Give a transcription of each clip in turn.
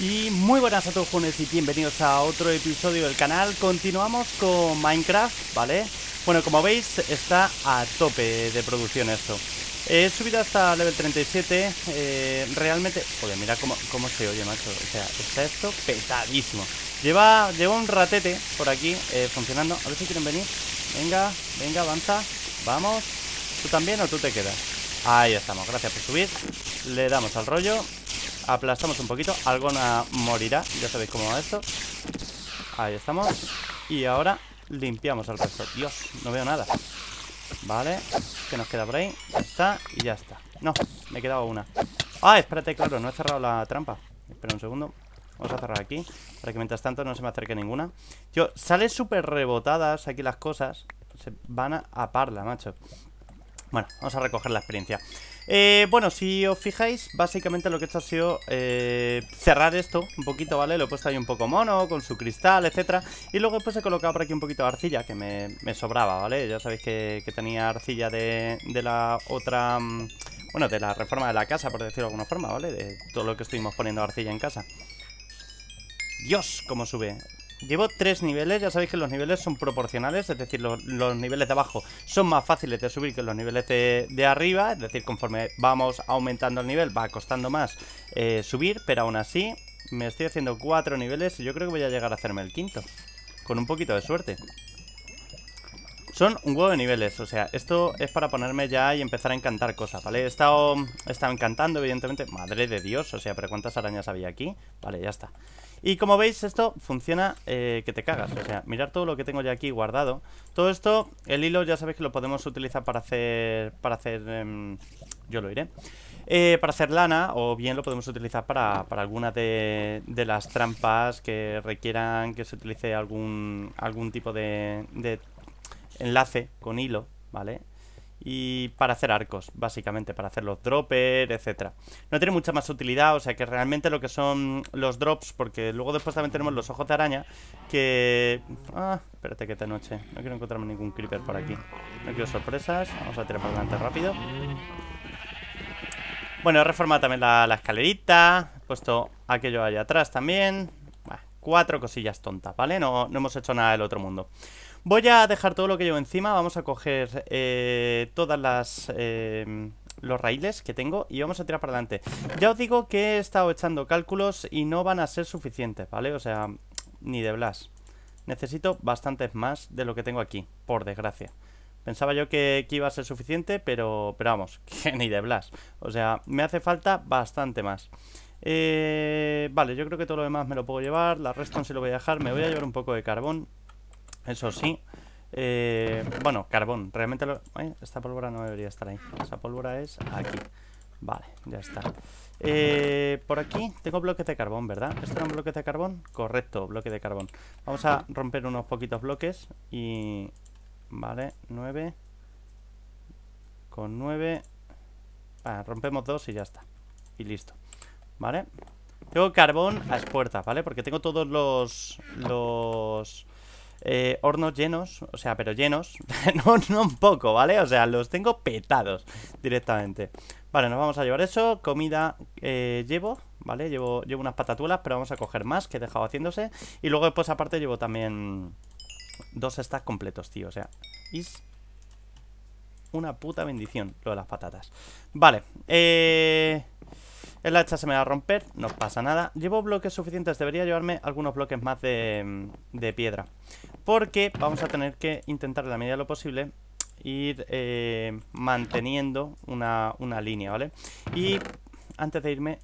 Y muy buenas a todos jóvenes y bienvenidos a otro episodio del canal. Continuamos con Minecraft, ¿vale? Bueno, como veis, está a tope de producción esto. Eh, he subido hasta level 37, eh, realmente... Joder, mira cómo, se oye, macho. O sea, está esto pesadísimo Lleva, lleva un ratete por aquí eh, funcionando. A ver si quieren venir. Venga, venga, avanza. Vamos. ¿Tú también o tú te quedas? Ahí estamos, gracias por subir. Le damos al rollo. Aplastamos un poquito. Algona morirá. Ya sabéis cómo va esto. Ahí estamos. Y ahora limpiamos al resto. Dios, no veo nada. Vale. Que nos queda por ahí. Ya está. Y ya está. No, me he quedado una. Ah, espérate, claro. No he cerrado la trampa. Espera un segundo. Vamos a cerrar aquí Para que mientras tanto no se me acerque ninguna Tío, salen súper rebotadas aquí las cosas Se van a, a parla, macho Bueno, vamos a recoger la experiencia eh, bueno, si os fijáis, básicamente lo que he hecho ha sido eh, cerrar esto un poquito, ¿vale? Lo he puesto ahí un poco mono, con su cristal, etcétera Y luego pues he colocado por aquí un poquito de arcilla, que me, sobraba, ¿vale? Ya sabéis que, tenía arcilla de, de la otra... Mm, bueno, de la reforma de la casa, por decirlo de alguna forma, ¿vale? De todo lo que estuvimos poniendo arcilla en casa. Dios, cómo sube. Llevo tres niveles, ya sabéis que los niveles son proporcionales, es decir, los, niveles de abajo son más fáciles de subir que los niveles de, arriba, es decir, conforme vamos aumentando el nivel va costando más eh, subir, pero aún así me estoy haciendo cuatro niveles y yo creo que voy a llegar a hacerme el quinto, con un poquito de suerte. Son un huevo de niveles, o sea, esto es para ponerme ya y empezar a encantar cosas, ¿vale? He estado, he estado encantando, evidentemente, madre de Dios, o sea, pero ¿cuántas arañas había aquí? Vale, ya está. Y como veis, esto funciona eh, que te cagas. O sea, mirar todo lo que tengo ya aquí guardado. Todo esto, el hilo ya sabéis que lo podemos utilizar para hacer... Para hacer... Em, yo lo iré. Eh, para hacer lana o bien lo podemos utilizar para, para alguna de, de, las trampas que requieran que se utilice algún, algún tipo de, de enlace con hilo, ¿vale? y para hacer arcos, básicamente, para hacer los droppers, etcétera. No tiene mucha más utilidad, o sea que realmente lo que son los drops, porque luego después también tenemos los ojos de araña, que... Ah, espérate que te noche, no quiero encontrarme ningún creeper por aquí. No quiero sorpresas, vamos a tirar para rápido. Bueno, he reformado también la, escalerita, he puesto aquello allá atrás también. cuatro cosillas tontas, ¿vale? No, no hemos hecho nada del otro mundo. Voy a dejar todo lo que llevo encima, vamos a coger eh, todas las... Eh, los raíles que tengo y vamos a tirar para adelante Ya os digo que he estado echando cálculos y no van a ser suficientes, ¿vale? O sea, ni de blas Necesito bastantes más de lo que tengo aquí, por desgracia Pensaba yo que, iba a ser suficiente, pero, pero vamos, que ni de blas O sea, me hace falta bastante más eh, Vale, yo creo que todo lo demás me lo puedo llevar La Reston se lo voy a dejar, me voy a llevar un poco de carbón eso sí. Eh, bueno, carbón. Realmente eh, esta pólvora no debería estar ahí. Esa pólvora es aquí. Vale, ya está. Eh, por aquí tengo bloques de carbón, ¿verdad? ¿Esto era un bloque de carbón? Correcto, bloque de carbón. Vamos a romper unos poquitos bloques y... Vale, nueve Con nueve ah, rompemos dos y ya está. Y listo. ¿Vale? Tengo carbón a expuertas, ¿vale? Porque tengo todos los... Los eh, hornos llenos, o sea, pero llenos, no, no un poco, ¿vale? O sea, los tengo petados directamente. Vale, nos vamos a llevar eso, comida eh, llevo, ¿vale? Llevo, llevo unas patatulas, pero vamos a coger más que he dejado haciéndose. Y luego después pues, aparte llevo también dos stacks completos, tío, o sea, es una puta bendición lo de las patatas. Vale, eh... El hacha se me va a romper, no pasa nada. Llevo bloques suficientes, debería llevarme algunos bloques más de, piedra. Porque vamos a tener que intentar, en la medida de lo posible, ir eh, manteniendo una, línea, ¿vale? Y antes de irme...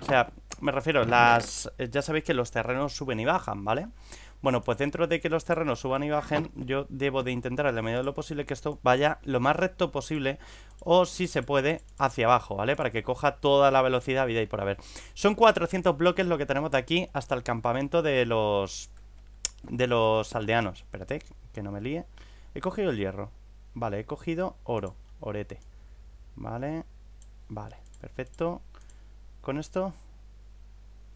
O sea, me refiero, las eh, ya sabéis que los terrenos suben y bajan, ¿vale? vale bueno, pues dentro de que los terrenos suban y bajen, yo debo de intentar en la medida de lo posible que esto vaya lo más recto posible o si se puede hacia abajo, ¿vale? Para que coja toda la velocidad vida y por haber. Son 400 bloques lo que tenemos de aquí hasta el campamento de los de los aldeanos. Espérate, que no me líe. He cogido el hierro. Vale, he cogido oro, orete. Vale. Vale, perfecto. Con esto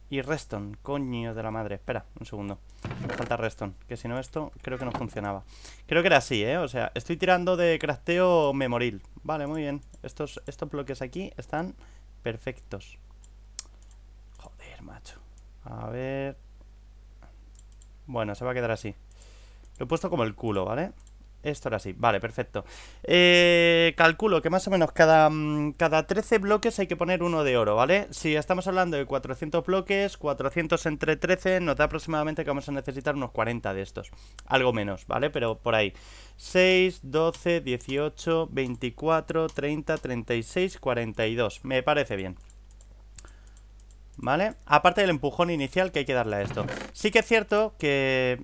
y Reston, coño de la madre Espera, un segundo Falta Reston, que si no esto creo que no funcionaba Creo que era así, ¿eh? O sea, estoy tirando de crafteo memoril Vale, muy bien Estos, estos bloques aquí están perfectos Joder, macho A ver... Bueno, se va a quedar así Lo he puesto como el culo, ¿vale? vale esto ahora sí. vale, perfecto. Eh, calculo que más o menos cada, mm, cada 13 bloques hay que poner uno de oro, ¿vale? Si estamos hablando de 400 bloques, 400 entre 13 nos da aproximadamente que vamos a necesitar unos 40 de estos. Algo menos, ¿vale? Pero por ahí. 6, 12, 18, 24, 30, 36, 42. Me parece bien. ¿Vale? Aparte del empujón inicial que hay que darle a esto. Sí que es cierto que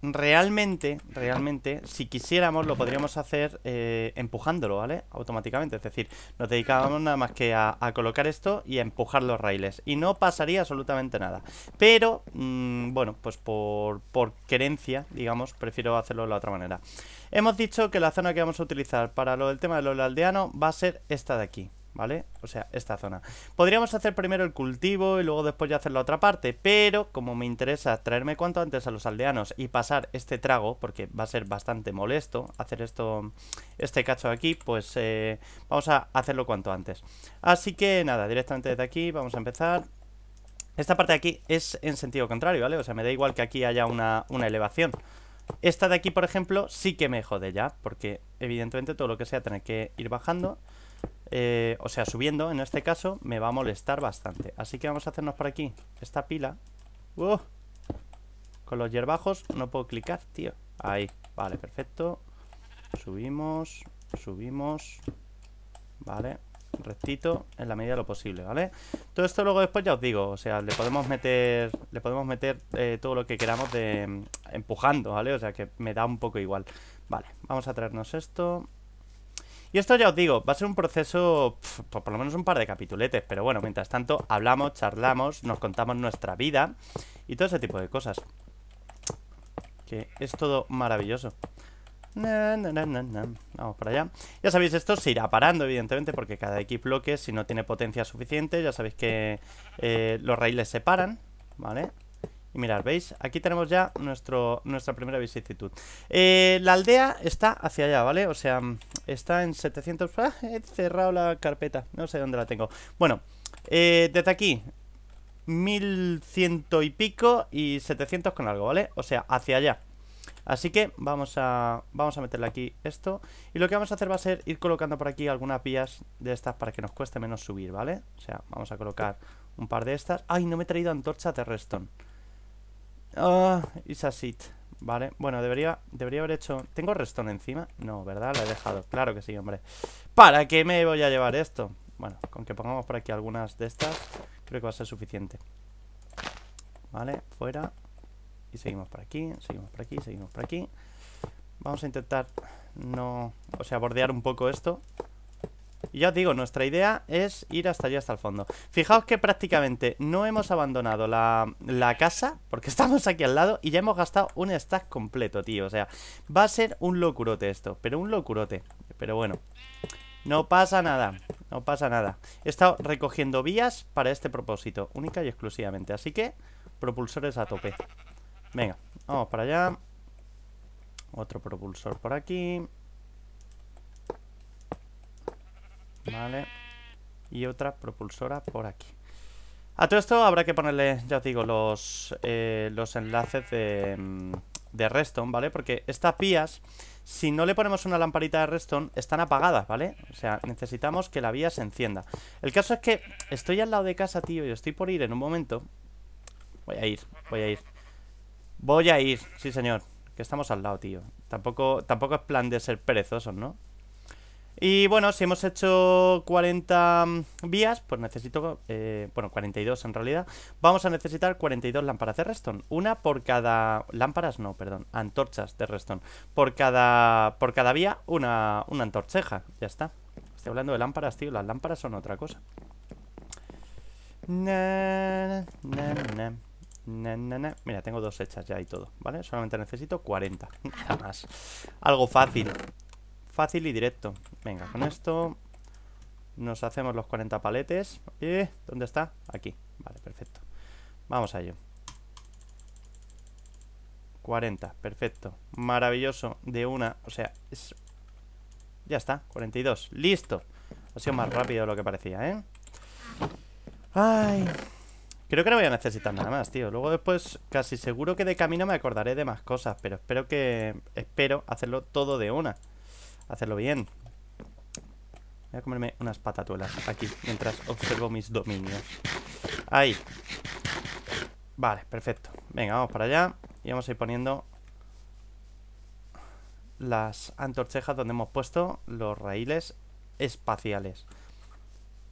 Realmente, realmente, si quisiéramos lo podríamos hacer eh, empujándolo, ¿vale? Automáticamente, es decir, nos dedicábamos nada más que a, colocar esto y a empujar los raíles Y no pasaría absolutamente nada Pero, mm, bueno, pues por, por querencia, digamos, prefiero hacerlo de la otra manera Hemos dicho que la zona que vamos a utilizar para lo del tema de los aldeanos va a ser esta de aquí ¿vale? O sea, esta zona. Podríamos hacer primero el cultivo y luego después ya hacer la otra parte, pero como me interesa traerme cuanto antes a los aldeanos y pasar este trago, porque va a ser bastante molesto hacer esto, este cacho aquí, pues eh, vamos a hacerlo cuanto antes. Así que nada, directamente desde aquí vamos a empezar. Esta parte de aquí es en sentido contrario, ¿vale? O sea, me da igual que aquí haya una, una elevación. Esta de aquí, por ejemplo, sí que me jode ya, porque evidentemente todo lo que sea tener que ir bajando... Eh, o sea, subiendo en este caso, me va a molestar bastante. Así que vamos a hacernos por aquí esta pila. ¡Uh! Con los hierbajos no puedo clicar, tío. Ahí, vale, perfecto. Subimos, subimos. Vale, rectito en la medida de lo posible, ¿vale? Todo esto luego después ya os digo, o sea, le podemos meter, le podemos meter eh, todo lo que queramos de mm, empujando, ¿vale? O sea, que me da un poco igual. Vale, vamos a traernos esto. Y esto ya os digo, va a ser un proceso, pues por, lo menos un par de capituletes, pero bueno, mientras tanto hablamos, charlamos, nos contamos nuestra vida y todo ese tipo de cosas. Que es todo maravilloso. Vamos para allá. Ya sabéis, esto se irá parando, evidentemente, porque cada equipo bloque, si no tiene potencia suficiente, ya sabéis que eh, los raíles se paran, ¿vale? vale mirad, ¿veis? Aquí tenemos ya nuestro, nuestra primera vicisitud. Eh, la aldea está hacia allá, ¿vale? O sea, está en 700... Ah, he cerrado la carpeta. No sé dónde la tengo. Bueno, eh, desde aquí... 1100 y pico y 700 con algo, ¿vale? O sea, hacia allá Así que vamos a, vamos a meterle aquí esto Y lo que vamos a hacer va a ser ir colocando por aquí algunas vías de estas para que nos cueste menos subir, ¿vale? O sea, vamos a colocar un par de estas ¡Ay, no me he traído antorcha de redstone! Ah, it's Vale, bueno, debería, debería haber hecho... ¿Tengo restón encima? No, ¿verdad? Lo he dejado. Claro que sí, hombre. ¿Para qué me voy a llevar esto? Bueno, con que pongamos por aquí algunas de estas, creo que va a ser suficiente. Vale, fuera. Y seguimos por aquí, seguimos por aquí, seguimos por aquí. Vamos a intentar no... O sea, bordear un poco esto. Y ya os digo, nuestra idea es ir hasta allá, hasta el fondo Fijaos que prácticamente no hemos abandonado la, la, casa Porque estamos aquí al lado y ya hemos gastado un stack completo, tío O sea, va a ser un locurote esto Pero un locurote Pero bueno No pasa nada No pasa nada He estado recogiendo vías para este propósito Única y exclusivamente Así que propulsores a tope Venga, vamos para allá Otro propulsor por aquí Vale. Y otra propulsora por aquí. A todo esto habrá que ponerle, ya os digo, los, eh, los enlaces de, mm, de redstone, ¿vale? Porque estas vías, si no le ponemos una lamparita de redstone, están apagadas, ¿vale? O sea, necesitamos que la vía se encienda. El caso es que estoy al lado de casa, tío, y estoy por ir en un momento. Voy a ir, voy a ir. Voy a ir, sí señor, que estamos al lado, tío. Tampoco, tampoco es plan de ser perezosos, ¿no? Y bueno, si hemos hecho 40 vías, pues necesito, eh, bueno, 42 en realidad. Vamos a necesitar 42 lámparas de redstone. Una por cada... Lámparas no, perdón, antorchas de redstone. Por cada, por cada vía, una, una antorcheja. Ya está. Estoy hablando de lámparas, tío. Las lámparas son otra cosa. Mira, tengo dos hechas ya y todo, ¿vale? Solamente necesito 40, nada más Algo fácil Fácil y directo. Venga, con esto nos hacemos los 40 paletes. Eh, ¿Dónde está? Aquí. Vale, perfecto. Vamos a ello. 40, perfecto. Maravilloso. De una, o sea, es... Ya está, 42. Listo. Ha sido más rápido de lo que parecía, ¿eh? Ay... Creo que no voy a necesitar nada más, tío. Luego después, casi seguro que de camino me acordaré de más cosas, pero espero que... Espero hacerlo todo de una hacerlo bien. Voy a comerme unas patatuelas aquí mientras observo mis dominios. Ahí. Vale, perfecto. Venga, vamos para allá y vamos a ir poniendo las antorchejas donde hemos puesto los raíles espaciales.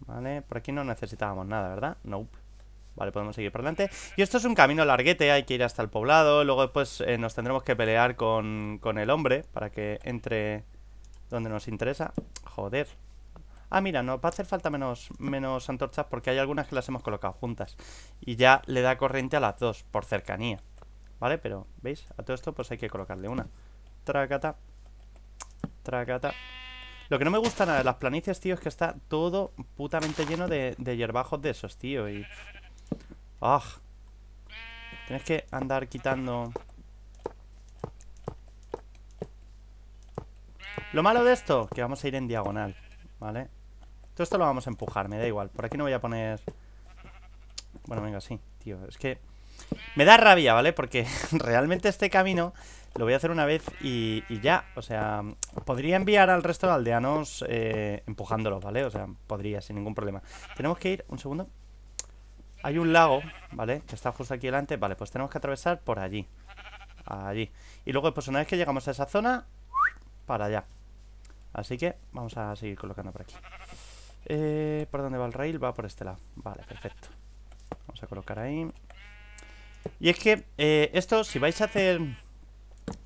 Vale, por aquí no necesitábamos nada, ¿verdad? Nope. Vale, podemos seguir por delante. Y esto es un camino larguete, hay que ir hasta el poblado. Luego después eh, nos tendremos que pelear con, con el hombre para que entre donde nos interesa. Joder. Ah, mira, nos va a hacer falta menos, menos antorchas porque hay algunas que las hemos colocado juntas. Y ya le da corriente a las dos, por cercanía. ¿Vale? Pero, ¿veis? A todo esto pues hay que colocarle una. Tracata. Tracata. Lo que no me gusta nada de las planicies, tío, es que está todo putamente lleno de, de hierbajos de esos, tío. Y... ¡Ah! Tienes que andar quitando... Lo malo de esto, que vamos a ir en diagonal, ¿vale? Todo esto lo vamos a empujar, me da igual. Por aquí no voy a poner... Bueno, venga, sí, tío. Es que... Me da rabia, ¿vale? Porque realmente este camino lo voy a hacer una vez y, ya. O sea, podría enviar al resto de aldeanos eh, Empujándolos, ¿vale? O sea, podría, sin ningún problema. Tenemos que ir... Un segundo. Hay un lago, ¿vale? Que está justo aquí delante. Vale, pues tenemos que atravesar por allí. Allí. Y luego, pues una vez que llegamos a esa zona, para allá. Así que vamos a seguir colocando por aquí. Eh, ¿Por dónde va el rail? Va por este lado. Vale, perfecto. Vamos a colocar ahí. Y es que eh, esto, si vais a hacer...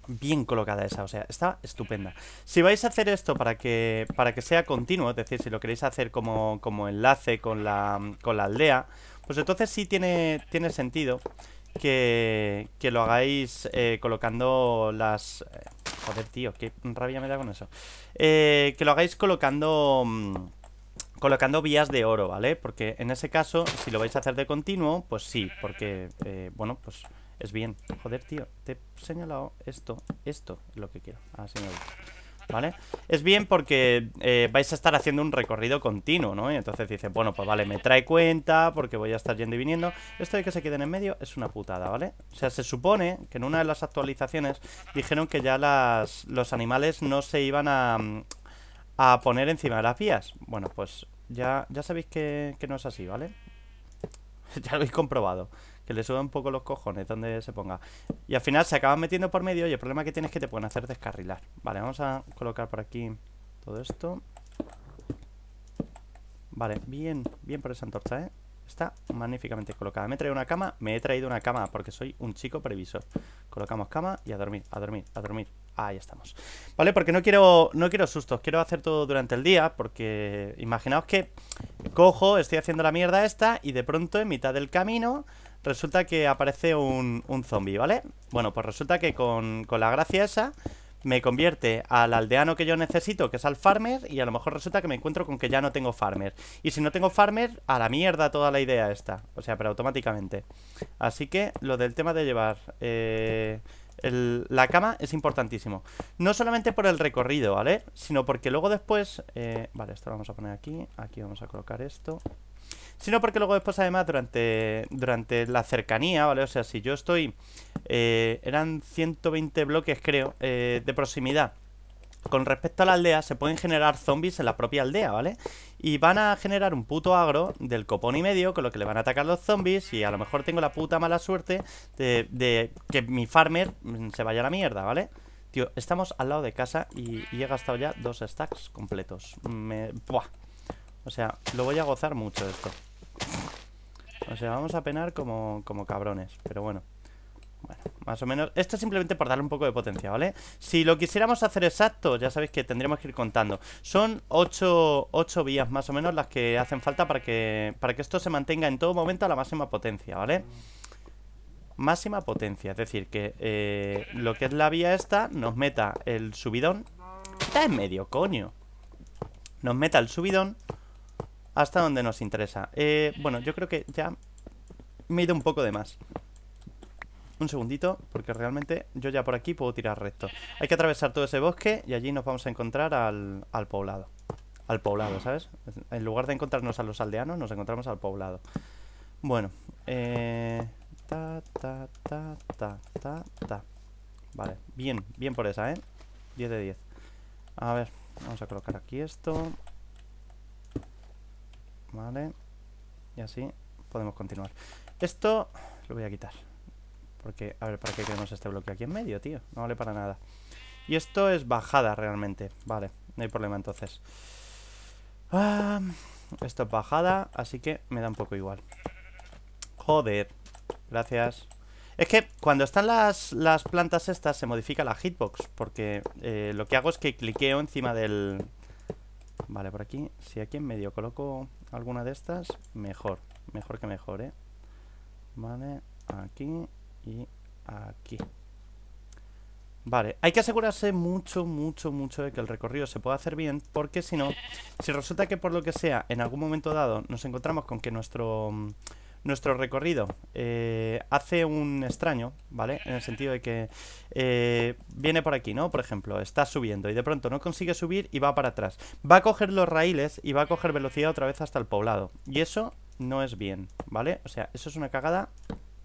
Bien colocada esa, o sea, está estupenda Si vais a hacer esto para que para que sea continuo, es decir, si lo queréis hacer como, como enlace con la, aldea Pues entonces sí tiene, tiene sentido que, que lo hagáis eh, colocando las Joder, tío, qué rabia me da con eso eh, Que lo hagáis colocando... Mm, colocando vías de oro, ¿vale? Porque en ese caso, si lo vais a hacer de continuo, pues sí, porque, eh, bueno, pues es bien. Joder, tío, te he señalado esto, esto es lo que quiero. Ah, señor. ¿vale? Es bien porque eh, vais a estar haciendo un recorrido continuo, ¿no? Y entonces dices, bueno, pues vale, me trae cuenta porque voy a estar yendo y viniendo. Esto de que se queden en medio es una putada, ¿vale? O sea, se supone que en una de las actualizaciones dijeron que ya los animales no se iban a, a poner encima de las vías. Bueno, pues ya, ya sabéis que, que no es así, ¿vale? ya lo habéis comprobado que le suba un poco los cojones donde se ponga. Y al final se acaban metiendo por medio y el problema que tienes es que te pueden hacer descarrilar. Vale, vamos a colocar por aquí todo esto. Vale, bien, bien por esa antorcha, ¿eh? Está magníficamente colocada. Me he traído una cama, me he traído una cama porque soy un chico previsor. Colocamos cama y a dormir, a dormir, a dormir. Ahí estamos. Vale, porque no quiero, no quiero sustos, quiero hacer todo durante el día porque imaginaos que cojo, estoy haciendo la mierda esta y de pronto en mitad del camino resulta que aparece un, zombie, ¿vale? Bueno, pues resulta que con, la gracia esa me convierte al aldeano que yo necesito, que es al farmer, y a lo mejor resulta que me encuentro con que ya no tengo farmer. Y si no tengo farmer, a la mierda toda la idea esta. O sea, pero automáticamente. Así que lo del tema de llevar eh, la cama es importantísimo. No solamente por el recorrido, ¿vale? Sino porque luego después... Eh, vale, esto lo vamos a poner aquí. Aquí vamos a colocar esto sino porque luego después además durante, durante la cercanía, ¿vale? O sea, si yo estoy, eh, eran 120 bloques creo, eh, de proximidad. Con respecto a la aldea, se pueden generar zombies en la propia aldea, ¿vale? Y van a generar un puto agro del copón y medio, con lo que le van a atacar los zombies. Y a lo mejor tengo la puta mala suerte de, de que mi farmer mm, se vaya a la mierda, ¿vale? Tío, estamos al lado de casa y, y he gastado ya dos stacks completos. Me. Buah. O sea, lo voy a gozar mucho esto. O sea, vamos a penar como, cabrones Pero bueno bueno, más o menos. Esto es simplemente por darle un poco de potencia, ¿vale? Si lo quisiéramos hacer exacto, ya sabéis que tendríamos que ir contando. Son ocho vías más o menos las que hacen falta para que, para que esto se mantenga en todo momento a la máxima potencia, ¿vale? Máxima potencia, es decir, que eh, lo que es la vía esta nos meta el subidón. Está en medio, coño. Nos meta el subidón hasta donde nos interesa. Eh, bueno, yo creo que ya me he ido un poco de más. Un segundito, porque realmente yo ya por aquí puedo tirar recto. Hay que atravesar todo ese bosque y allí nos vamos a encontrar al, al poblado. Al poblado, ¿sabes? En lugar de encontrarnos a los aldeanos, nos encontramos al poblado. Bueno, eh, Ta, ta, ta, ta, ta, ta. Vale, bien, bien por esa, ¿eh? 10 de 10. A ver, vamos a colocar aquí esto. Vale. Y así podemos continuar. Esto lo voy a quitar. Porque, a ver, ¿para qué queremos este bloque aquí en medio, tío? No vale para nada. Y esto es bajada realmente. Vale, no hay problema entonces. Ah, esto es bajada, así que me da un poco igual. Joder. Gracias. Es que cuando están las, plantas estas se modifica la hitbox. Porque eh, lo que hago es que cliqueo encima del, Vale, por aquí, si aquí en medio coloco alguna de estas, mejor, mejor que mejor, ¿eh? Vale, aquí y aquí. Vale, hay que asegurarse mucho, mucho, mucho de que el recorrido se pueda hacer bien, porque si no, si resulta que por lo que sea, en algún momento dado, nos encontramos con que nuestro mm, nuestro recorrido. Eh, hace un extraño, ¿vale? En el sentido de que eh, viene por aquí, ¿no? Por ejemplo, está subiendo y de pronto no consigue subir y va para atrás. Va a coger los raíles y va a coger velocidad otra vez hasta el poblado. Y eso no es bien, ¿vale? O sea, eso es una cagada,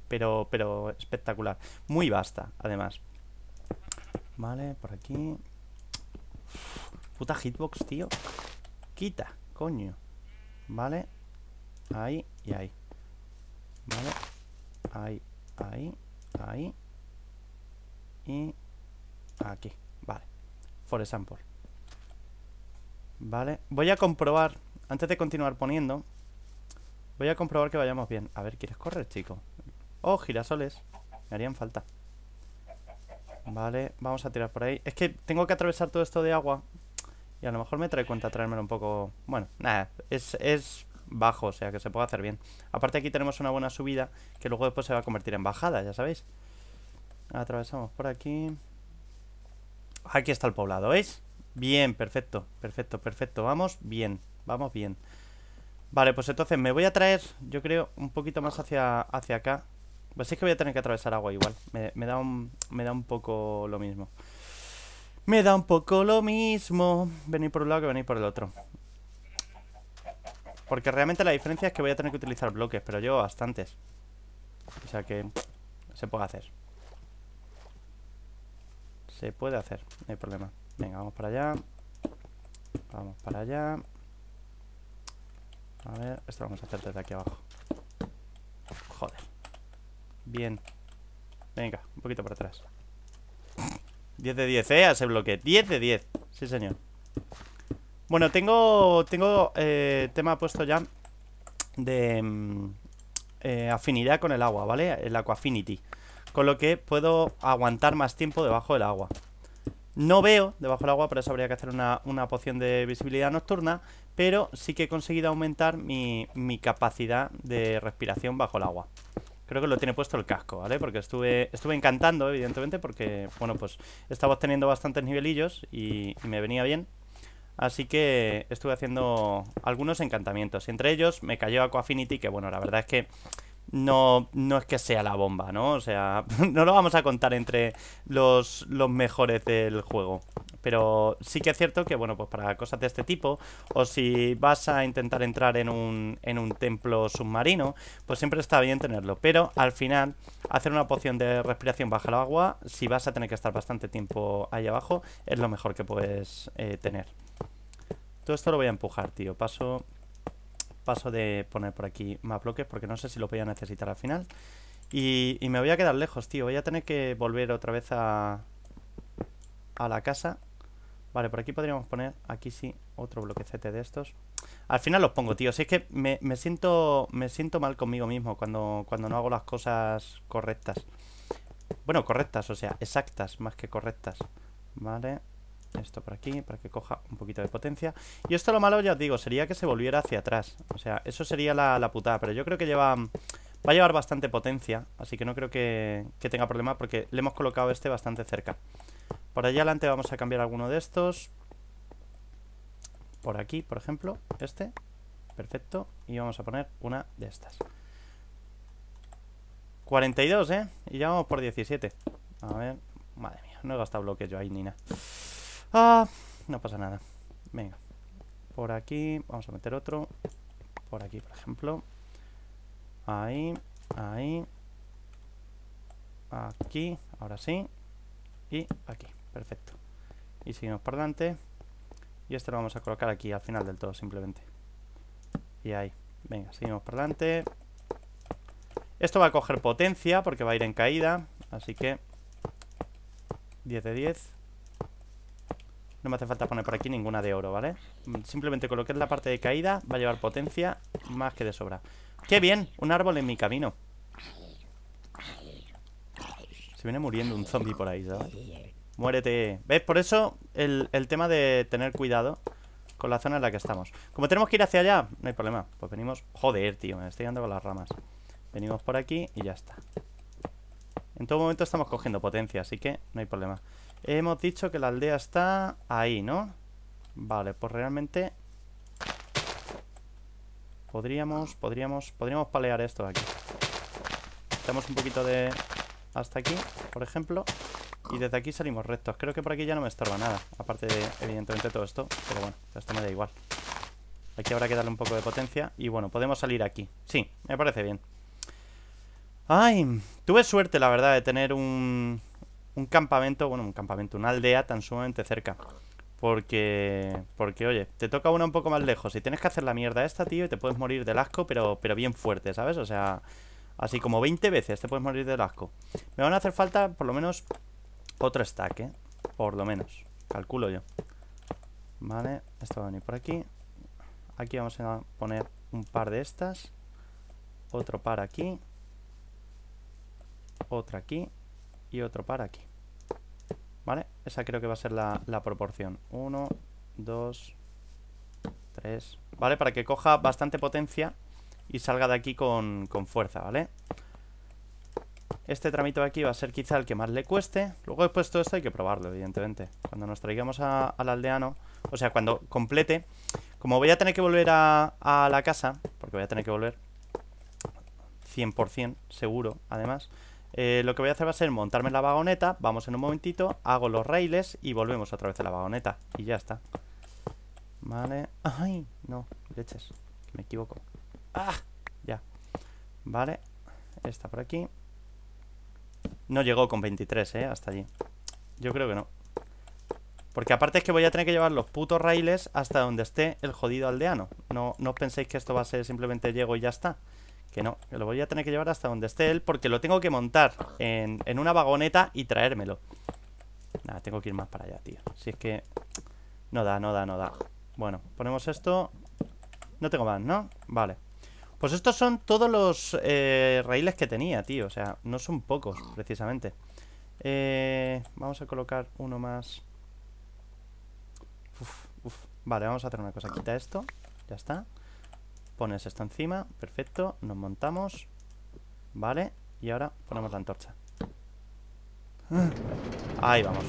pero, pero espectacular. Muy vasta, además. Vale, por aquí. Puta hitbox, tío. Quita, coño. Vale. Ahí y ahí. ¿Vale? Ahí, ahí, ahí. Y aquí. Vale. For example. Vale. Voy a comprobar, antes de continuar poniendo, voy a comprobar que vayamos bien. A ver, ¿quieres correr, chico? Oh, girasoles. Me harían falta. Vale, vamos a tirar por ahí. Es que tengo que atravesar todo esto de agua. Y a lo mejor me trae cuenta traérmelo un poco... Bueno, nada, es, es bajo, o sea que se puede hacer bien. Aparte aquí tenemos una buena subida que luego después se va a convertir en bajada, ya sabéis. Atravesamos por aquí. Aquí está el poblado, ¿veis? Bien, perfecto, perfecto, perfecto. Vamos bien, vamos bien. Vale, pues entonces me voy a traer, yo creo, un poquito más hacia, hacia acá. Pues es que voy a tener que atravesar agua igual. Me, da un, me da un poco lo mismo. Me da un poco lo mismo venir por un lado que venir por el otro. Porque realmente la diferencia es que voy a tener que utilizar bloques Pero llevo bastantes O sea que se puede hacer Se puede hacer, no hay problema Venga, vamos para allá Vamos para allá A ver, esto lo vamos a hacer desde aquí abajo Joder Bien Venga, un poquito para atrás 10 de 10, eh, a ese bloque 10 de 10, sí señor bueno, tengo, tengo eh, tema puesto ya de mm, eh, afinidad con el agua, ¿vale? El Affinity Con lo que puedo aguantar más tiempo debajo del agua. No veo debajo del agua, por eso habría que hacer una, poción de visibilidad nocturna. Pero sí que he conseguido aumentar mi, mi capacidad de respiración bajo el agua. Creo que lo tiene puesto el casco, ¿vale? Porque estuve, estuve encantando, evidentemente, porque, bueno, pues estaba obteniendo bastantes nivelillos y me venía bien. Así que estuve haciendo algunos encantamientos. Entre ellos me cayó Affinity que bueno, la verdad es que no, es que sea la bomba, ¿no? O sea, no lo vamos a contar entre los, mejores del juego. Pero sí que es cierto que, bueno, pues para cosas de este tipo, o si vas a intentar entrar en un, en un templo submarino, pues siempre está bien tenerlo. Pero al final, hacer una poción de respiración bajo el agua, si vas a tener que estar bastante tiempo ahí abajo, es lo mejor que puedes eh, tener. Todo esto lo voy a empujar, tío. Paso, paso de poner por aquí más bloques porque no sé si lo voy a necesitar al final. Y, y me voy a quedar lejos, tío. Voy a tener que volver otra vez a, la casa. Vale, por aquí podríamos poner, aquí sí, otro bloquecete de estos. Al final los pongo, tío. Si es que me, me siento me siento mal conmigo mismo cuando, cuando no hago las cosas correctas. Bueno, correctas, o sea, exactas más que correctas. Vale. Esto por aquí, para que coja un poquito de potencia Y esto lo malo, ya os digo, sería que se volviera hacia atrás O sea, eso sería la, la putada Pero yo creo que lleva... Va a llevar bastante potencia Así que no creo que, que tenga problema Porque le hemos colocado este bastante cerca Por allá adelante vamos a cambiar alguno de estos Por aquí, por ejemplo, este Perfecto, y vamos a poner una de estas 42, ¿eh? Y ya vamos por 17 A ver, madre mía, no he gastado bloques yo ahí, Nina Ah, no pasa nada. Venga. Por aquí, vamos a meter otro. Por aquí, por ejemplo. Ahí, ahí. Aquí, ahora sí. Y aquí, perfecto. Y seguimos por delante. Y este lo vamos a colocar aquí, al final del todo, simplemente. Y ahí. Venga, seguimos por delante. Esto va a coger potencia porque va a ir en caída. Así que... 10 de 10. No me hace falta poner por aquí ninguna de oro, ¿vale? Simplemente con lo la parte de caída Va a llevar potencia más que de sobra ¡Qué bien! Un árbol en mi camino Se viene muriendo un zombie por ahí, ¿sabes? Muérete ¿Ves? Por eso el, el tema de tener cuidado Con la zona en la que estamos Como tenemos que ir hacia allá, no hay problema Pues venimos... Joder, tío, me estoy dando con las ramas Venimos por aquí y ya está En todo momento estamos cogiendo potencia Así que no hay problema Hemos dicho que la aldea está ahí, ¿no? Vale, pues realmente Podríamos, podríamos, podríamos palear esto de aquí Estamos un poquito de... Hasta aquí, por ejemplo Y desde aquí salimos rectos Creo que por aquí ya no me estorba nada Aparte de, evidentemente, todo esto Pero bueno, esto me da igual Aquí habrá que darle un poco de potencia Y bueno, podemos salir aquí Sí, me parece bien Ay, tuve suerte, la verdad, de tener un un campamento, bueno, un campamento, una aldea tan sumamente cerca. Porque, porque, oye, te toca una un poco más lejos y tienes que hacer la mierda esta, tío, y te puedes morir del asco, pero, pero bien fuerte, ¿sabes? O sea, así como 20 veces te puedes morir del asco. Me van a hacer falta por lo menos otro stack, ¿eh? Por lo menos, calculo yo. Vale, esto va a venir por aquí. Aquí vamos a poner un par de estas. Otro par aquí. Otra aquí y otro para aquí. ¿Vale? Esa creo que va a ser la, proporción. 1, 2, 3. ¿Vale? Para que coja bastante potencia y salga de aquí con, fuerza, ¿vale? Este tramito de aquí va a ser quizá el que más le cueste. Luego después todo esto hay que probarlo, evidentemente. Cuando nos traigamos al aldeano, o sea, cuando complete, como voy a tener que volver a, a la casa, porque voy a tener que volver 100% seguro, además, eh, lo que voy a hacer va a ser montarme la vagoneta, vamos en un momentito, hago los raíles y volvemos otra vez a la vagoneta. Y ya está. Vale. Ay, no, leches, me equivoco. Ah, ya. Vale, esta por aquí. No llegó con 23, ¿eh? Hasta allí. Yo creo que no. Porque aparte es que voy a tener que llevar los putos raíles hasta donde esté el jodido aldeano. No, no penséis que esto va a ser simplemente llego y ya está. Que no, lo voy a tener que llevar hasta donde esté él Porque lo tengo que montar en, una vagoneta y traérmelo Nada, tengo que ir más para allá, tío Si es que... No da, no da, no da Bueno, ponemos esto No tengo más, ¿no? Vale Pues estos son todos los eh, raíles que tenía, tío O sea, no son pocos, precisamente eh, Vamos a colocar uno más Uf, uf Vale, vamos a hacer una cosa Quita esto, ya está Pones esto encima, perfecto, nos montamos, ¿vale? Y ahora ponemos la antorcha. Ahí vamos.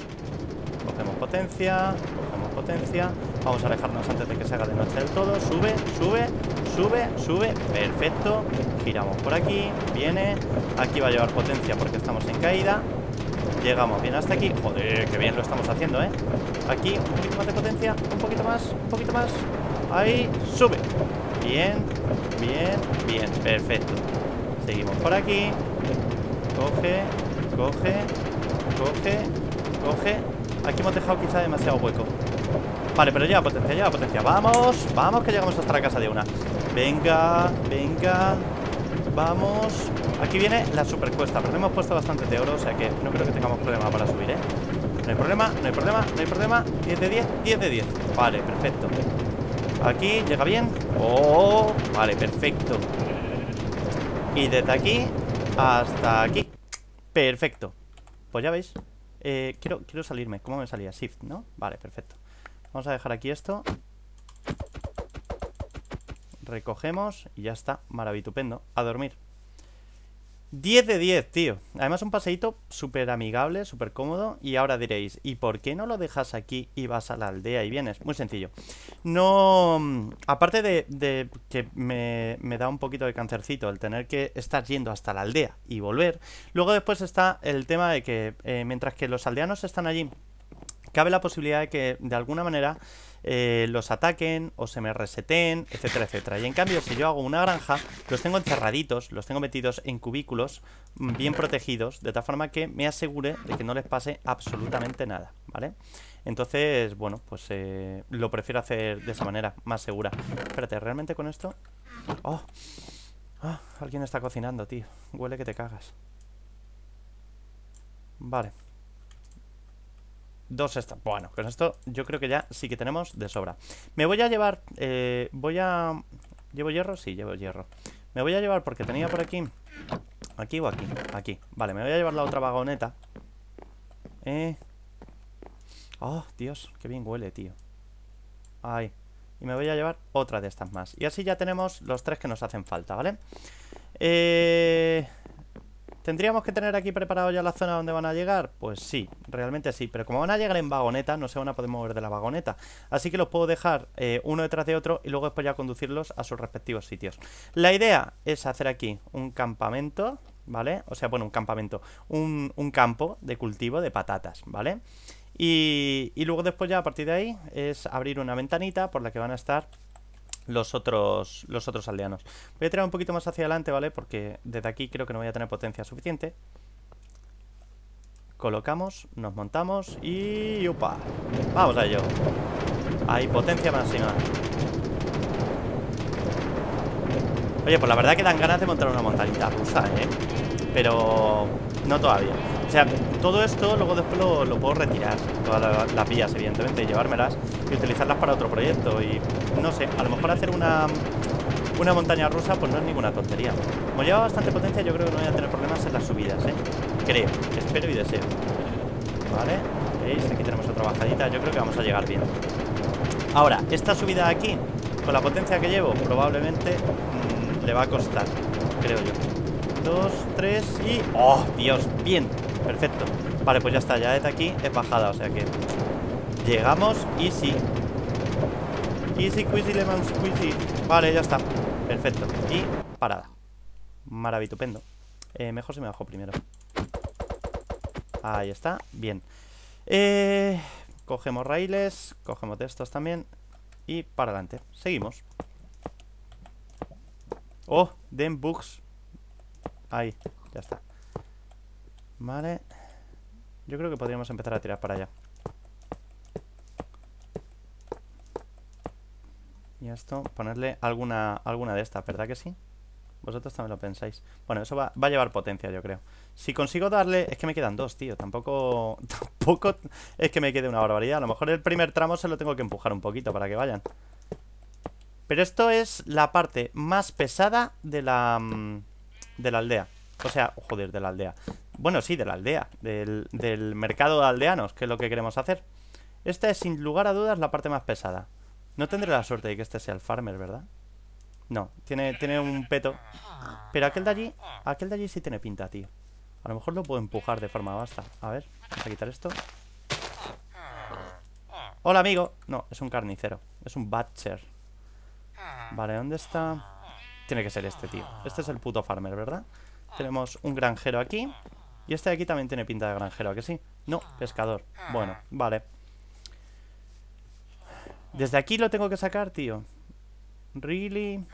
Cogemos potencia, cogemos potencia. Vamos a alejarnos antes de que se haga de noche del todo. Sube, sube, sube, sube. Perfecto. Giramos por aquí, viene. Aquí va a llevar potencia porque estamos en caída. Llegamos bien hasta aquí. Joder, qué bien lo estamos haciendo, ¿eh? Aquí un poquito más de potencia, un poquito más, un poquito más. Ahí, sube. Bien, bien, bien. Perfecto. Seguimos por aquí. Coge, coge, coge, coge. Aquí hemos dejado quizá demasiado hueco. Vale, pero lleva potencia, lleva potencia. Vamos, vamos que llegamos hasta la casa de una. Venga, venga. Vamos. Aquí viene la supercuesta, pero hemos puesto bastante de oro, o sea que no creo que tengamos problema para subir, ¿eh? No hay problema, no hay problema, no hay problema. 10 de 10, 10 de 10. Vale, perfecto. Aquí, llega bien Oh, vale, perfecto Y desde aquí Hasta aquí Perfecto Pues ya veis eh, quiero, quiero salirme, ¿cómo me salía? Shift, ¿no? Vale, perfecto Vamos a dejar aquí esto Recogemos y ya está, maravitupendo A dormir 10 de 10, tío. Además un paseíto súper amigable, súper cómodo. Y ahora diréis, ¿y por qué no lo dejas aquí y vas a la aldea y vienes? Muy sencillo. No... Mm, aparte de, que me, me, da un poquito de cancercito el tener que estar yendo hasta la aldea y volver. Luego después está el tema de que eh, mientras que los aldeanos están allí, cabe la posibilidad de que de alguna manera eh, los ataquen o se me reseten, etcétera, etcétera. Y en cambio, si yo hago una granja, los tengo encerraditos, los tengo metidos en cubículos mm, bien protegidos, de tal forma que me asegure de que no les pase absolutamente nada, ¿vale? Entonces, bueno, pues eh, lo prefiero hacer de esa manera, más segura. Espérate, ¿realmente con esto? oh ¡Ah! alguien está cocinando, tío. Huele que te cagas. Vale. Dos estas. Bueno, con esto yo creo que ya sí que tenemos de sobra. Me voy a llevar... Eh, voy a... ¿Llevo hierro? Sí, llevo hierro. Me voy a llevar porque tenía por aquí... ¿Aquí o aquí? Aquí. Vale, me voy a llevar la otra vagoneta. Eh... Oh, Dios, qué bien huele, tío. Ay. Y me voy a llevar otra de estas más. Y así ya tenemos los tres que nos hacen falta, ¿vale? Eh... ¿Tendríamos que tener aquí preparado ya la zona donde van a llegar? Pues sí, realmente sí, pero como van a llegar en vagoneta, no se van a poder mover de la vagoneta. Así que los puedo dejar eh, uno detrás de otro y luego después ya conducirlos a sus respectivos sitios. La idea es hacer aquí un campamento, ¿vale? O sea, bueno, un campamento, un, campo de cultivo de patatas, ¿vale? Y, y luego después ya a partir de ahí es abrir una ventanita por la que van a estar los otros, los otros aldeanos. Voy a tirar un poquito más hacia adelante, ¿vale? Porque desde aquí creo que no voy a tener potencia suficiente. Colocamos, nos montamos y... ¡Upa! Vamos a ello. Hay potencia máxima. Oye, pues la verdad que dan ganas de montar una montañita rusa, ¿eh? Pero no todavía. O sea, todo esto luego después lo, puedo retirar, todas las, vías, evidentemente, y llevármelas y utilizarlas para otro proyecto. Y no sé, a lo mejor hacer una, una montaña rusa pues no es ninguna tontería. Como lleva bastante potencia, yo creo que no voy a tener problemas en las subidas, ¿eh? Creo, espero y deseo. Vale, veis, aquí tenemos otra bajadita, yo creo que vamos a llegar bien. Ahora, esta subida aquí, con la potencia que llevo, probablemente mm, le va a costar, creo yo. Dos, tres y... ¡Oh, Dios! Bien, perfecto Vale, pues ya está, ya desde aquí es bajada O sea que llegamos Easy Easy, quizy, lemon, squeezy Vale, ya está, perfecto Y parada Maravitupendo eh, Mejor si me bajo primero Ahí está, bien eh, Cogemos raíles Cogemos de estos también Y para adelante, seguimos Oh, den bugs Ahí, ya está Vale. Yo creo que podríamos empezar a tirar para allá. Y esto, ponerle alguna, alguna de estas, ¿verdad que sí? Vosotros también lo pensáis. Bueno, eso va, va, a llevar potencia, yo creo. Si consigo darle... Es que me quedan dos, tío. Tampoco... Tampoco es que me quede una barbaridad. A lo mejor el primer tramo se lo tengo que empujar un poquito para que vayan. Pero esto es la parte más pesada de la... Mm, de la aldea. O sea, joder, de la aldea. Bueno, sí, de la aldea, del, mercado de aldeanos, que es lo que queremos hacer. Esta es sin lugar a dudas la parte más pesada. No tendré la suerte de que este sea el farmer, ¿verdad? No, tiene, tiene un peto. Pero aquel de allí, aquel de allí sí tiene pinta, tío. A lo mejor lo puedo empujar de forma basta. A ver, vamos a quitar esto. Hola, amigo. No, es un carnicero. Es un butcher. Vale, ¿dónde está? Tiene que ser este, tío. Este es el puto farmer, ¿verdad? Tenemos un granjero aquí. Y este de aquí también tiene pinta de granjero, ¿a que sí? No, pescador. Bueno, vale. Desde aquí lo tengo que sacar, tío. Really?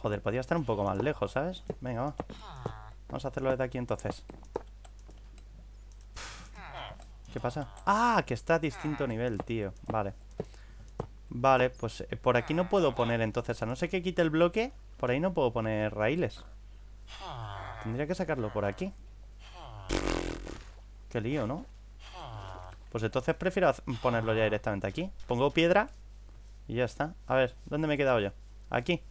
Joder, podría estar un poco más lejos, ¿sabes? Venga, va. Vamos a hacerlo desde aquí entonces. ¿Qué pasa? Ah, que está a distinto nivel, tío. Vale. Vale, pues eh, por aquí no puedo poner entonces, a no ser que quite el bloque, por ahí no puedo poner raíles. Tendría que sacarlo por aquí. Qué lío, ¿no? Pues entonces prefiero ponerlo ya directamente aquí Pongo piedra Y ya está A ver, ¿dónde me he quedado yo? Aquí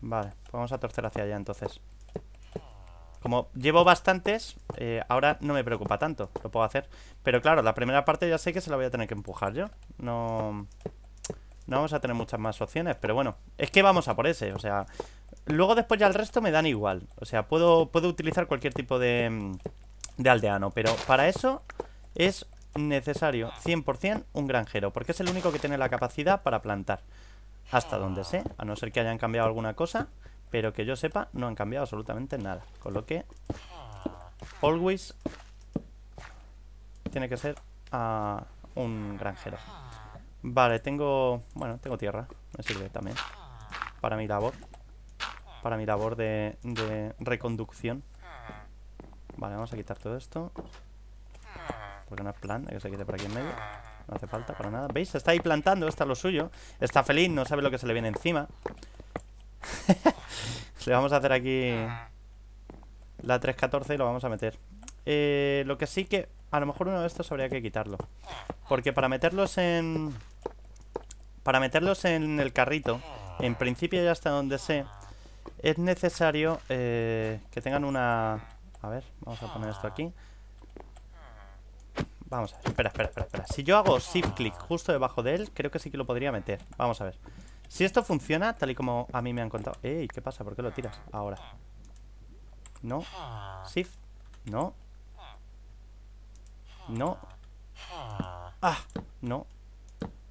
Vale, pues vamos a torcer hacia allá entonces Como llevo bastantes eh, Ahora no me preocupa tanto Lo puedo hacer Pero claro, la primera parte ya sé que se la voy a tener que empujar yo No... No vamos a tener muchas más opciones Pero bueno, es que vamos a por ese O sea, luego después ya el resto me dan igual O sea, puedo, puedo utilizar cualquier tipo de mm, de aldeano. Pero para eso es necesario 100% un granjero, porque es el único que tiene la capacidad para plantar. Hasta donde sé, a no ser que hayan cambiado alguna cosa, pero que yo sepa, no han cambiado absolutamente nada. Con lo que, always tiene que ser a ah, un granjero. Vale, tengo... Bueno, tengo tierra, me sirve también. Para mi labor. Para mi labor de, de reconducción. Vale, vamos a quitar todo esto. Porque no es plan que se quite por aquí en medio. No hace falta para nada. ¿Veis? Está ahí plantando, está lo suyo. Está feliz, no sabe lo que se le viene encima. le vamos a hacer aquí la 314 y lo vamos a meter. Eh, lo que sí que... A lo mejor uno de estos habría que quitarlo. Porque para meterlos en... Para meterlos en el carrito, en principio ya hasta donde sé, es necesario eh, que tengan una a ver, vamos a poner esto aquí Vamos a ver, espera, espera, espera, espera. Si yo hago shift click justo debajo de él Creo que sí que lo podría meter, vamos a ver Si esto funciona, tal y como a mí me han contado Ey, ¿qué pasa? ¿Por qué lo tiras? Ahora No Shift No No Ah, no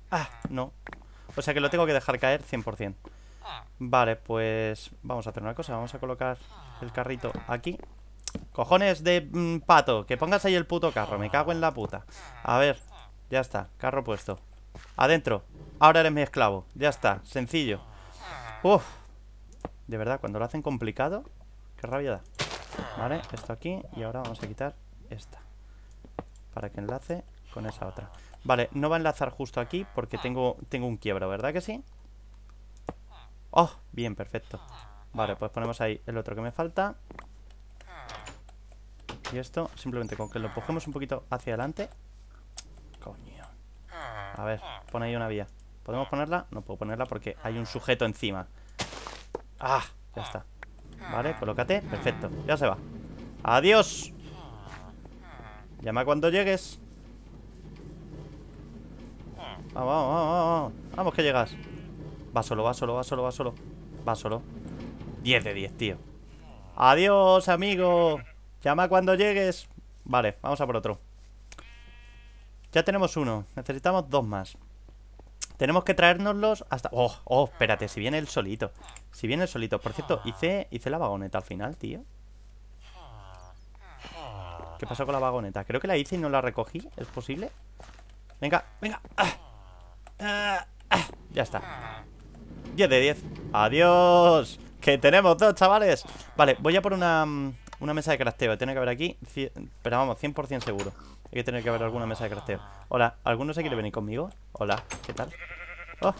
Ah, no O sea que lo tengo que dejar caer 100% Vale, pues vamos a hacer una cosa Vamos a colocar el carrito aquí Cojones de mm, pato, que pongas ahí el puto carro, me cago en la puta. A ver, ya está, carro puesto. Adentro, ahora eres mi esclavo, ya está, sencillo. Uf, de verdad, cuando lo hacen complicado, qué rabia da. Vale, esto aquí y ahora vamos a quitar esta. Para que enlace con esa otra. Vale, no va a enlazar justo aquí porque tengo, tengo un quiebro, ¿verdad que sí? Oh, bien, perfecto. Vale, pues ponemos ahí el otro que me falta y esto, simplemente con que lo empujemos un poquito hacia adelante. Coño. A ver, pone ahí una vía. ¿Podemos ponerla? No puedo ponerla porque hay un sujeto encima. ¡Ah! Ya está. Vale, colócate. Perfecto. Ya se va. ¡Adiós! Llama cuando llegues. Ah, vamos, vamos, vamos, vamos. Vamos que llegas. Va solo, va solo, va solo, va solo. Va solo. 10 de 10, tío. Adiós, amigo. Llama cuando llegues. Vale, vamos a por otro. Ya tenemos uno. Necesitamos dos más. Tenemos que traernoslos hasta... Oh, oh, espérate, si viene el solito. Si viene el solito. Por cierto, hice, hice la vagoneta al final, tío. ¿Qué pasó con la vagoneta? Creo que la hice y no la recogí. ¿Es posible? Venga, venga. Ah, ah, ah. Ya está. 10 de 10. Adiós. Que tenemos dos, chavales. Vale, voy a por una... Mm, una mesa de crafteo, tiene que haber aquí. Pero vamos, 100% seguro. Hay que tener que haber alguna mesa de crafteo. Hola, ¿alguno se quiere venir conmigo? Hola, ¿qué tal? Oh,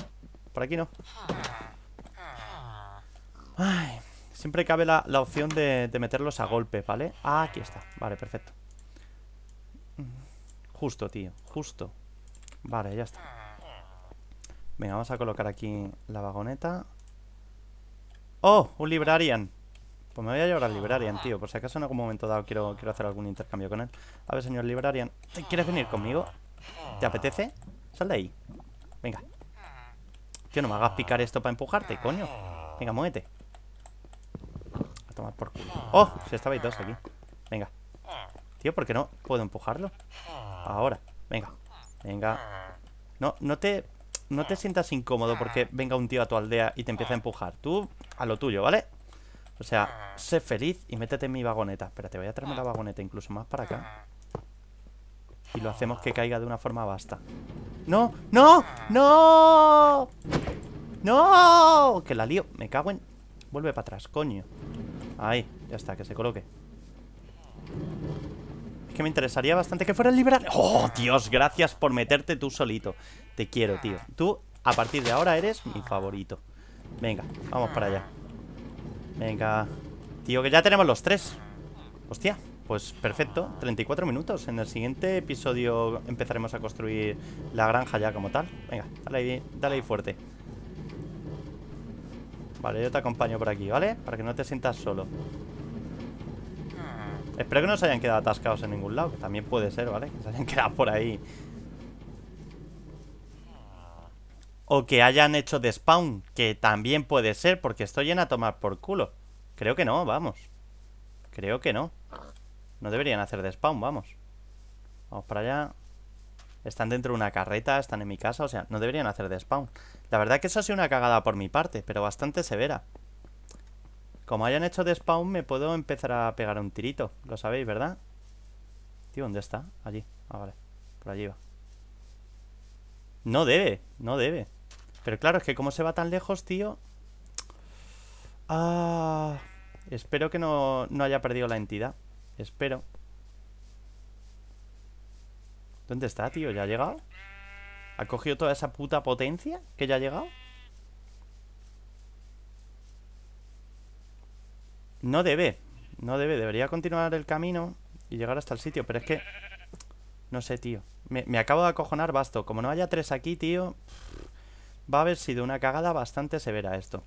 por aquí no. Ay, siempre cabe la, opción de, meterlos a golpe, ¿vale? Ah, aquí está. Vale, perfecto. Justo, tío, justo. Vale, ya está. Venga, vamos a colocar aquí la vagoneta. ¡Oh! Un librarian. Pues me voy a llevar al Librarian, ah. tío. Por si acaso en algún momento dado quiero, quiero hacer algún intercambio con él. A ver, señor Librarian. ¿Quieres venir conmigo? ¿Te apetece? Sal de ahí. Venga. Tío, no me hagas picar esto para empujarte, coño. Venga, muévete. A tomar por culo. ¡Oh! estaba ahí dos aquí. Venga. Tío, ¿por qué no puedo empujarlo? Ahora. Venga. Venga. No, no te... No te sientas incómodo porque venga un tío a tu aldea y te empieza a empujar. Tú a lo tuyo, ¿vale? O sea, mm. sé feliz y métete en mi vagoneta. Espérate, voy a traerme la mm. vagoneta incluso más para acá. Mm. Y lo hacemos que caiga de una forma vasta. ¡No! ¡No! ¡No! ¡No! Que la lío. Me cago en... Vuelve para atrás, coño. Ahí, ya está, que se coloque. Es que me interesaría bastante que fuera el liberal. ¡Oh, Dios! Gracias por meterte tú solito. Te quiero, tío. Tú, a partir de ahora, eres mi favorito. Venga, vamos para allá. Venga. Tío, que ya tenemos los tres. Hostia, pues perfecto. 34 minutos. En el siguiente episodio empezaremos a construir la granja ya como tal. Venga, dale ahí, dale ahí fuerte. Vale, yo te acompaño por aquí, ¿vale? Para que no te sientas solo. Espero que no se hayan quedado atascados en ningún lado. Que también puede ser, ¿vale? Que se hayan quedado por ahí O que hayan hecho de spawn, que también puede ser, porque estoy llena a tomar por culo. Creo que no, vamos. Creo que no. No deberían hacer de spawn, vamos. Vamos para allá. Están dentro de una carreta, están en mi casa, o sea, no deberían hacer de spawn. La verdad que eso ha sido una cagada por mi parte, pero bastante severa. Como hayan hecho de spawn, me puedo empezar a pegar un tirito. Lo sabéis, ¿verdad? Tío, ¿dónde está? Allí. Ah, vale. Por allí va. No debe, no debe. Pero claro, es que como se va tan lejos, tío... Ah... Espero que no, haya perdido la entidad. Espero. ¿Dónde está, tío? ¿Ya ha llegado? ¿Ha cogido toda esa puta potencia que ya ha llegado? No debe. No debe. Debería continuar el camino y llegar hasta el sitio. Pero es que... No sé, tío. Me, acabo de acojonar, basto. Como no haya tres aquí, tío... Va a haber sido una cagada bastante severa esto.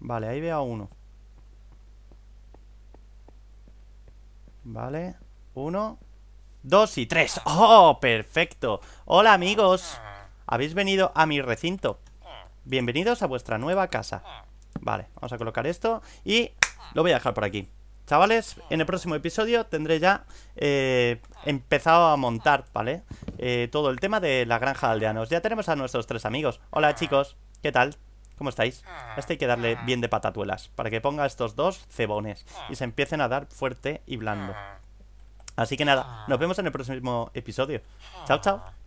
Vale, ahí veo a uno. Vale, uno, dos y tres. ¡Oh, perfecto! Hola, amigos. Habéis venido a mi recinto. Bienvenidos a vuestra nueva casa. Vale, vamos a colocar esto y lo voy a dejar por aquí. Chavales, en el próximo episodio tendré ya eh, empezado a montar, ¿vale? Eh, todo el tema de la granja de aldeanos. Ya tenemos a nuestros tres amigos. Hola chicos, ¿qué tal? ¿Cómo estáis? este hay que darle bien de patatuelas para que ponga estos dos cebones y se empiecen a dar fuerte y blando. Así que nada, nos vemos en el próximo episodio. Chao, chao.